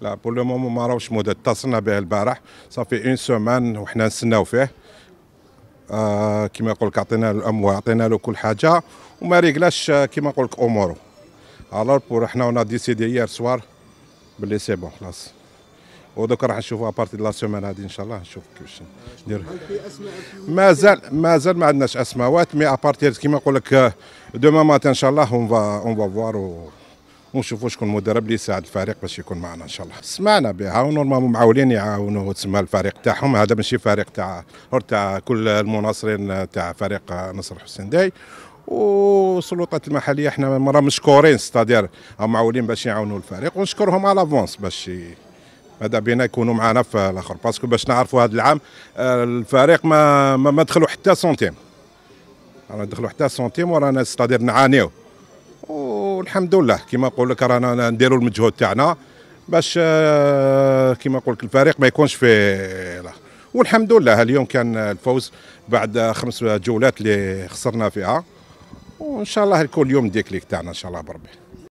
لا بور لو مومون ما راهوش مدة اتصلنا به البارح صافي اون سومان وحنا نستناو فيه آه كيما يقول لك عطينا له الاموال عطينا له كل حاجه وما ريقلاش آه، كيما يقول لك امورو الور بور حنا اون ديسيدي هيير سوار بلي سي بون خلاص ودوك راح نشوفو ابارتي لا سومان هادي ان شاء الله نشوف كيفاش ندير مازال مازال ما عندناش اسماوات مي ابارتي كيما نقول لك دوما آه، ماتان ان شاء الله اون فوا اون فوا فوار ونشوفوا شكون المدرب اللي يساعد الفريق باش يكون معنا ان شاء الله سمعنا بها ونورمالمون معاولين يعاونوا تسمى الفريق تاعهم هذا ماشي فريق تاع تاع كل المناصرين تاع فريق نصر حسين داي والسلطات المحليه احنا مرة مشكورين ستادير معولين باش يعاونوا الفريق ونشكرهم على لافونس باش ماذا بينا يكونوا معنا في الاخر باسكو باش نعرفوا هذا العام آه، الفريق ما ما, ما دخلوا حتى سنتيم رانا دخلوا حتى سنتيم ورانا ستادير نعانيو والحمد لله كما نقول لك رانا نديروا المجهود تاعنا باش آه، كما نقول لك الفريق ما يكونش في والحمد لله اليوم كان الفوز بعد خمس جولات اللي خسرنا فيها وان شاء الله يكون اليوم ديكليك تاعنا ان شاء الله بربي